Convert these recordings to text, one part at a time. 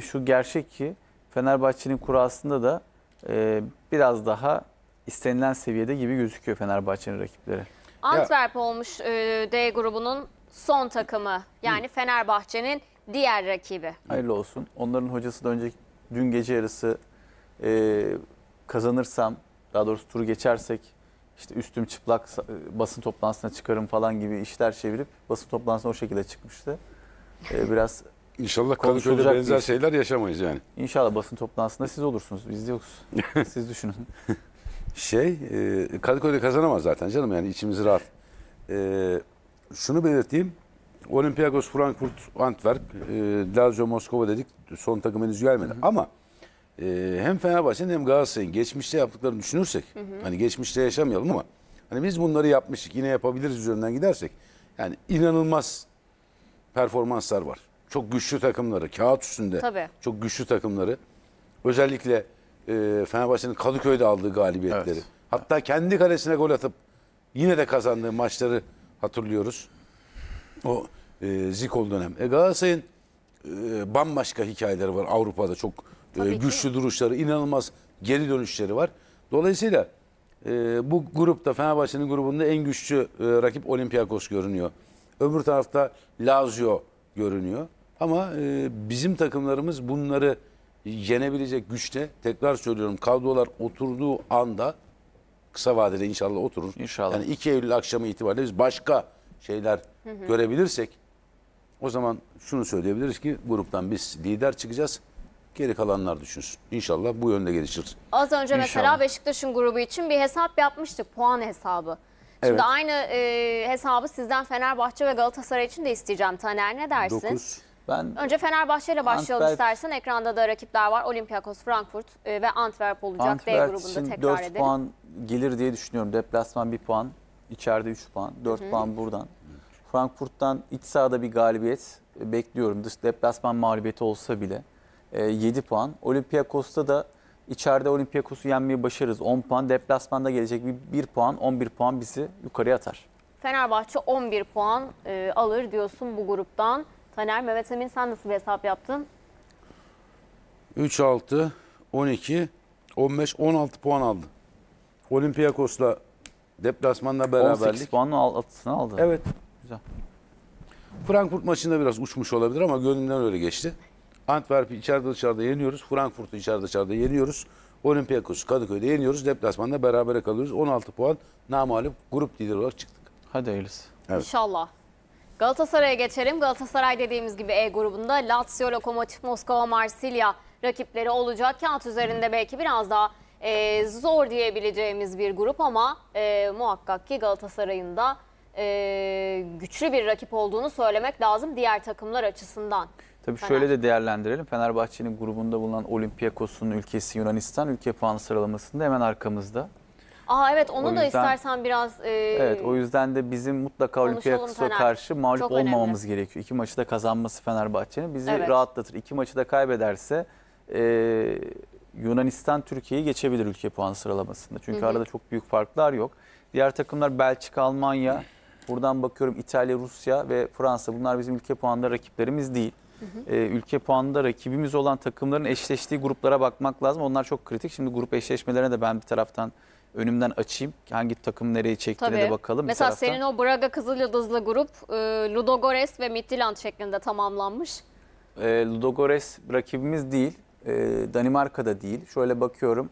Şu gerçek ki Fenerbahçe'nin kurasında da e, biraz daha istenilen seviyede gibi gözüküyor Fenerbahçe'nin rakipleri. Antwerp olmuş e, D grubunun son takımı. Yani Fenerbahçe'nin diğer rakibi. Hayırlı olsun. Onların hocası da önce dün gece yarısı e, kazanırsam, daha doğrusu turu geçersek işte üstüm çıplak e, basın toplantısına çıkarım falan gibi işler çevirip basın toplantısına o şekilde çıkmıştı. E, biraz İnşallah Kadıköy'de benzer bir- şeyler yaşamayız yani. İnşallah basın toplantısında siz olursunuz. Biz yokuz. siz düşünün. Şey, e, Kadıköy'de kazanamaz zaten canım yani içimiz rahat. E, şunu belirteyim. Olympiakos Frankfurt Antwerp, e, Lazio Moskova dedik. Son takım henüz gelmedi. Ama hem Fenerbahçe'nin hem Galatasaray'ın geçmişte yaptıklarını düşünürsek, hani geçmişte yaşamayalım ama hani biz bunları yapmıştık, yine yapabiliriz üzerinden gidersek yani inanılmaz performanslar var çok güçlü takımları, kağıt üstünde Tabii. çok güçlü takımları özellikle e, Fenerbahçe'nin Kadıköy'de aldığı galibiyetleri evet. hatta kendi kalesine gol atıp yine de kazandığı maçları hatırlıyoruz. O e, Zikol dönem. E, Galatasaray'ın e, bambaşka hikayeleri var Avrupa'da çok e, güçlü ki. duruşları, inanılmaz geri dönüşleri var. Dolayısıyla e, bu grupta Fenerbahçe'nin grubunda en güçlü e, rakip Olympiakos görünüyor. Öbür tarafta Lazio görünüyor. Ama e, bizim takımlarımız bunları yenebilecek güçte tekrar söylüyorum kadrolar oturduğu anda kısa vadede inşallah oturur. İnşallah. Yani 2 Eylül akşamı itibariyle biz başka şeyler hı hı. görebilirsek o zaman şunu söyleyebiliriz ki gruptan biz lider çıkacağız. Geri kalanlar düşünsün. İnşallah bu yönde gelişir. Az önce İnşallah. mesela Beşiktaş'ın grubu için bir hesap yapmıştık. Puan hesabı. Şimdi evet. aynı e, hesabı sizden Fenerbahçe ve Galatasaray için de isteyeceğim. Taner ne dersin? 9 ben Önce Fenerbahçe ile başlayalım Antwerp, istersen. Ekranda da rakipler var. Olympiakos, Frankfurt e, ve Antwerp olacak. Antwerp D grubunda tekrar 4 edelim. puan gelir diye düşünüyorum. Deplasman 1 puan, içeride 3 puan, 4 Hı -hı. puan buradan. Frankfurt'tan iç sahada bir galibiyet e, bekliyorum. Dış deplasman mağlubiyeti olsa bile. E, 7 puan. Olympiakos'ta da içeride Olympiakos'u yenmeyi başarırız. 10 puan. Deplasmanda gelecek bir 1 puan, 11 puan bizi yukarıya atar. Fenerbahçe 11 puan e, alır diyorsun bu gruptan. Taner, Mehmet Emin sen nasıl bir hesap yaptın? 3, 6, 12, 15, 16 puan aldı. Olympiakos'la deplasmanda beraberlik. 18 puanın altısını aldı. Evet. Güzel. Frankfurt maçında biraz uçmuş olabilir ama gönlümden öyle geçti. Antwerp'i içeride dışarıda yeniyoruz. Frankfurt'u içeride dışarıda yeniyoruz. Olympiakos, Kadıköy'de yeniyoruz. Deplasmanda berabere kalıyoruz. 16 puan namalup grup lideri olarak çıktık. Hadi hayırlısı. Evet. İnşallah. Galatasaray'a geçelim. Galatasaray dediğimiz gibi E grubunda Lazio, Lokomotiv, Moskova, Marsilya rakipleri olacak. Kağıt üzerinde belki biraz daha e, zor diyebileceğimiz bir grup ama e, muhakkak ki Galatasaray'ın da e, güçlü bir rakip olduğunu söylemek lazım diğer takımlar açısından. Tabii şöyle de değerlendirelim. Fenerbahçe'nin grubunda bulunan Olympiakos'un ülkesi Yunanistan ülke puan sıralamasında hemen arkamızda. Aa evet onu O da istersen biraz e, Evet o yüzden de bizim mutlaka konuşalım Olympiakos'a karşı mağlup Çok olmamamız gerekiyor. İki maçı da kazanması Fenerbahçe'nin bizi Evet. rahatlatır. İki maçı da kaybederse e, Yunanistan Türkiye'yi geçebilir ülke puan sıralamasında. Çünkü arada çok büyük farklar yok. Diğer takımlar Belçika, Almanya, buradan bakıyorum İtalya, Rusya ve Fransa. Bunlar bizim ülke puanında rakiplerimiz değil. E, ülke puanında rakibimiz olan takımların eşleştiği gruplara bakmak lazım. Onlar çok kritik. Şimdi grup eşleşmelerine de ben bir taraftan önümden açayım. Hangi takım nereyi çektiğine Tabii. de bakalım. Mesela bir senin o Braga yıldızlı grup e, Ludogorets ve Midtjylland şeklinde tamamlanmış. E, Ludogorets rakibimiz değil. E, Danimarka'da değil. Şöyle bakıyorum.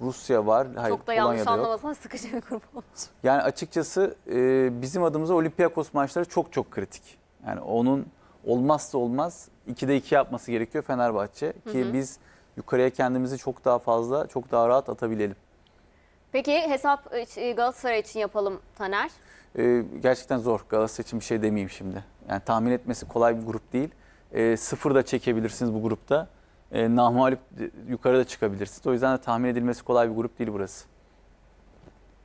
Rusya var. Hayır, Çok da yanlış Polonya'da anlamasan sıkıcı bir grup olmuş. Yani açıkçası e, bizim adımıza Olympiakos maçları çok çok kritik. Yani onun olmazsa olmaz 2'de 2 yapması gerekiyor Fenerbahçe. Ki hı hı. biz yukarıya kendimizi çok daha fazla, çok daha rahat atabilelim. Peki hesap e, e, Galatasaray için yapalım Taner. Ee, gerçekten zor. Galatasaray için bir şey demeyeyim şimdi. Yani tahmin etmesi kolay bir grup değil. E, sıfır da çekebilirsiniz bu grupta. E, ee, nahmalip yukarıda çıkabilirsiniz. O yüzden de tahmin edilmesi kolay bir grup değil burası.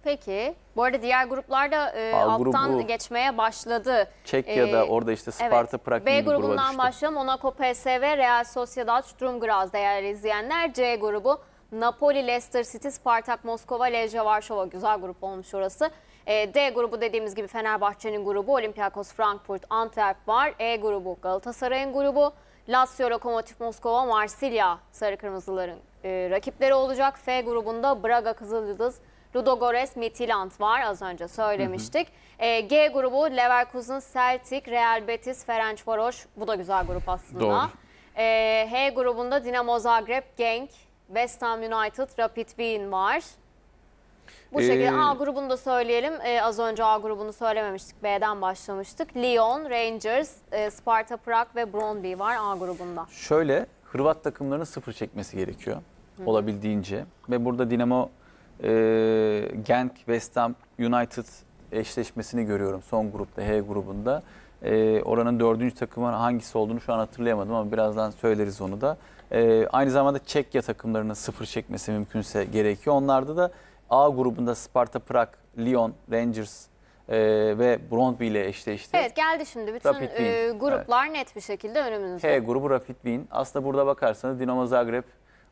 Peki. Bu arada diğer gruplar da e, A, alttan grubu, geçmeye başladı. Çekya'da e, ee, orada işte Sparta evet, Prag B grubundan grubu başlayalım. Monaco PSV, Real Sociedad, Sturm Graz değerli izleyenler. C grubu Napoli, Leicester City, Spartak, Moskova, Lejje, Varşova. Güzel grup olmuş orası. E, D grubu dediğimiz gibi Fenerbahçe'nin grubu, Olympiakos, Frankfurt, Antwerp var. E grubu Galatasaray'ın grubu, Lazio, Lokomotiv, Moskova, Marsilya sarı kırmızıların e, rakipleri olacak. F grubunda Braga, Kızıl Yıldız, Ludogorets, Midtjylland var az önce söylemiştik. Hı hı. E, G grubu Leverkusen, Celtic, Real Betis, Ferencvaros. Bu da güzel grup aslında. Doğru. E, H grubunda Dinamo Zagreb, Genk, West Ham United, Rapid Wien var. Bu ee, şekilde ee, A grubunu da söyleyelim. Ee, az önce A grubunu söylememiştik. B'den başlamıştık. Lyon, Rangers, e, Sparta Prag ve Brondby var A grubunda. Şöyle Hırvat takımlarının sıfır çekmesi gerekiyor. Hı. Olabildiğince. Ve burada Dinamo e, Genk, West Ham, United eşleşmesini görüyorum son grupta H grubunda. E, oranın dördüncü takımın hangisi olduğunu şu an hatırlayamadım ama birazdan söyleriz onu da. E, aynı zamanda Çekya takımlarının sıfır çekmesi mümkünse gerekiyor. Onlarda da A grubunda Sparta Prag, Lyon, Rangers, e, ve Brondby ile eşleşti. Evet geldi şimdi bütün e, gruplar evet. net bir şekilde önümüzde. H grubu Rapid Wien. Aslında burada bakarsanız Dinamo Zagreb,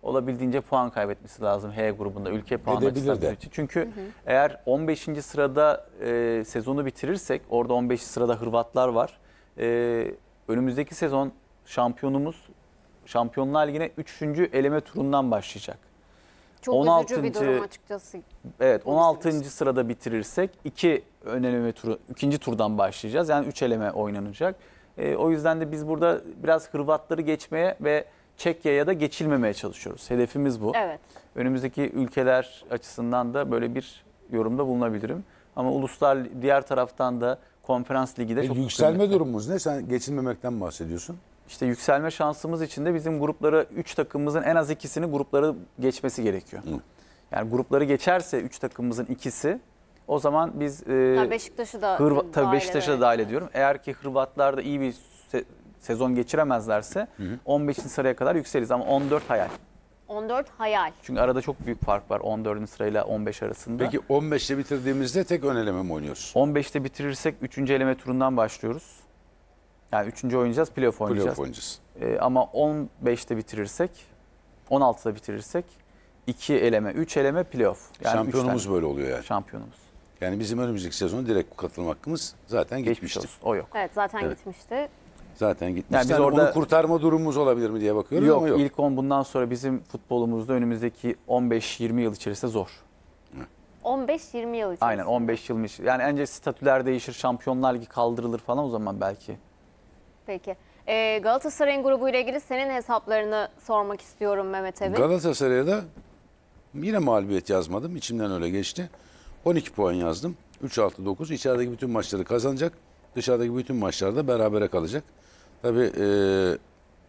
olabildiğince puan kaybetmesi lazım H grubunda ülke puan açısından için. Çünkü hı hı. eğer 15. sırada e, sezonu bitirirsek orada 15. sırada Hırvatlar var. E, önümüzdeki sezon şampiyonumuz Şampiyonlar Ligi'ne 3. eleme turundan başlayacak. Çok 16. üzücü bir durum açıkçası. Evet 16. sırada bitirirsek 2 eleme turu, ikinci turdan başlayacağız. Yani 3 eleme oynanacak. E, o yüzden de biz burada biraz Hırvatları geçmeye ve Çekya'ya da geçilmemeye çalışıyoruz. Hedefimiz bu. Evet. Önümüzdeki ülkeler açısından da böyle bir yorumda bulunabilirim. Ama uluslar diğer taraftan da konferans ligi de e, çok yükselme önemli. durumumuz ne? Sen geçilmemekten bahsediyorsun. İşte yükselme şansımız için de bizim gruplara 3 takımımızın en az ikisini grupları geçmesi gerekiyor. Hı. Yani grupları geçerse 3 takımımızın ikisi o zaman biz e, Beşiktaş'ı da Hırva- tabii Beşiktaş'a da dahil ediyorum. Eğer ki Hırvatlar da iyi bir sezon geçiremezlerse hı hı. 15. sıraya kadar yükseliriz ama 14 hayal. 14 hayal. Çünkü arada çok büyük fark var 14. sırayla 15 arasında. Peki 15'te bitirdiğimizde tek ön eleme mi oynuyoruz? 15'te bitirirsek 3. eleme turundan başlıyoruz. Yani 3. oynayacağız, playoff oynayacağız. Playoff oynayacağız. Ee, ama 15'te bitirirsek, 16'da bitirirsek 2 eleme, 3 eleme playoff. Yani Şampiyonumuz böyle oluyor yani. Şampiyonumuz. Yani bizim önümüzdeki sezonu direkt katılım hakkımız zaten Geçmiş Olsun. O yok. Evet zaten evet. gitmişti. Zaten gitmişler. Yani biz orada... Onu kurtarma durumumuz olabilir mi diye bakıyorum yok, ama yok. ilk 10 bundan sonra bizim futbolumuzda önümüzdeki 15-20 yıl içerisinde zor. 15-20 yıl içerisinde. Aynen 15 yılmış. Yani önce statüler değişir, Şampiyonlar Ligi kaldırılır falan o zaman belki. Peki. Ee, Galatasaray'ın grubuyla ilgili senin hesaplarını sormak istiyorum Mehmet Evi. Galatasaray'a da yine mağlubiyet yazmadım. İçimden öyle geçti. 12 puan yazdım. 3-6-9. İçerideki bütün maçları kazanacak. Dışarıdaki bütün maçlarda berabere kalacak. Tabii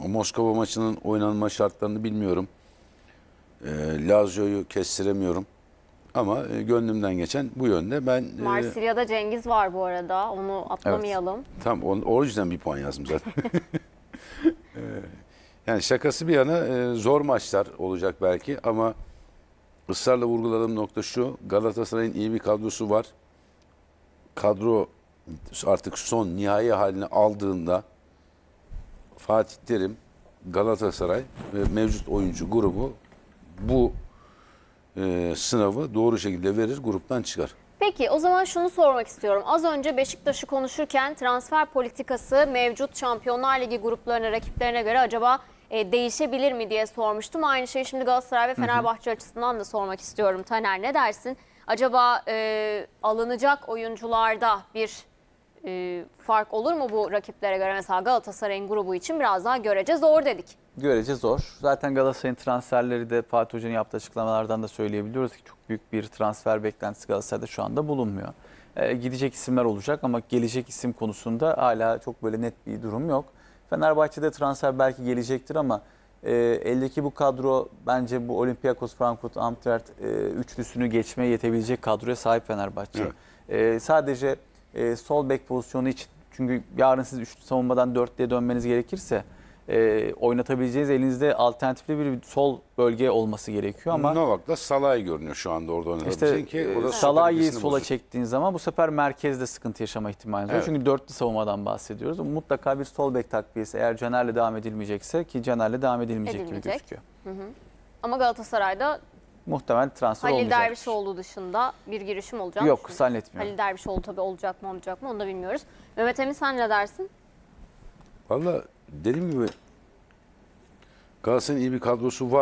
e, Moskova maçının oynanma şartlarını bilmiyorum. E, Lazio'yu kestiremiyorum. Ama e, gönlümden geçen bu yönde. Ben e, Marsilya'da Cengiz var bu arada. Onu atlamayalım. Evet. Tam on o yüzden bir puan yazdım zaten. e, yani şakası bir yana e, zor maçlar olacak belki ama ısrarla vurguladığım nokta şu. Galatasaray'ın iyi bir kadrosu var. Kadro artık son nihai halini aldığında Fatih Terim, Galatasaray ve mevcut oyuncu grubu bu e, sınavı doğru şekilde verir, gruptan çıkar. Peki o zaman şunu sormak istiyorum. Az önce Beşiktaş'ı konuşurken transfer politikası mevcut Şampiyonlar Ligi gruplarına, rakiplerine göre acaba e, değişebilir mi diye sormuştum. Aynı şeyi şimdi Galatasaray ve Fenerbahçe hı hı. açısından da sormak istiyorum. Taner ne dersin? Acaba e, alınacak oyuncularda bir e, fark olur mu bu rakiplere göre? Mesela Galatasaray'ın grubu için biraz daha görece zor dedik. Görece zor. Zaten Galatasaray'ın transferleri de Fatih Hoca'nın yaptığı açıklamalardan da söyleyebiliyoruz ki çok büyük bir transfer beklentisi Galatasaray'da şu anda bulunmuyor. E, gidecek isimler olacak ama gelecek isim konusunda hala çok böyle net bir durum yok. Fenerbahçe'de transfer belki gelecektir ama e, eldeki bu kadro bence bu Olympiakos, Frankfurt, Antwerp e, üçlüsünü geçmeye yetebilecek kadroya sahip Fenerbahçe. Evet. E, sadece e, sol bek pozisyonu için çünkü yarın siz üçlü savunmadan dörtlüye dönmeniz gerekirse e, oynatabileceğiniz elinizde alternatifli bir sol bölge olması gerekiyor ama Novak da Salay görünüyor şu anda orada oynatabileceğin işte, ki e, o sola bozuk. çektiğiniz zaman bu sefer merkezde sıkıntı yaşama ihtimali evet. var. Çünkü dörtlü savunmadan bahsediyoruz. Mutlaka bir sol bek takviyesi eğer Caner'le devam edilmeyecekse ki Caner'le devam edilmeyecek, edilmeyecek. gibi gözüküyor. Hı hı. Ama Galatasaray'da muhtemelen transfer Halil olmayacak. Halil Dervişoğlu dışında bir girişim olacak. mı? Yok düşünün. zannetmiyorum. Halil Dervişoğlu tabii olacak mı olmayacak mı onu da bilmiyoruz. Mehmet Emin sen ne dersin? Valla dediğim gibi Galatasaray'ın iyi bir kadrosu var.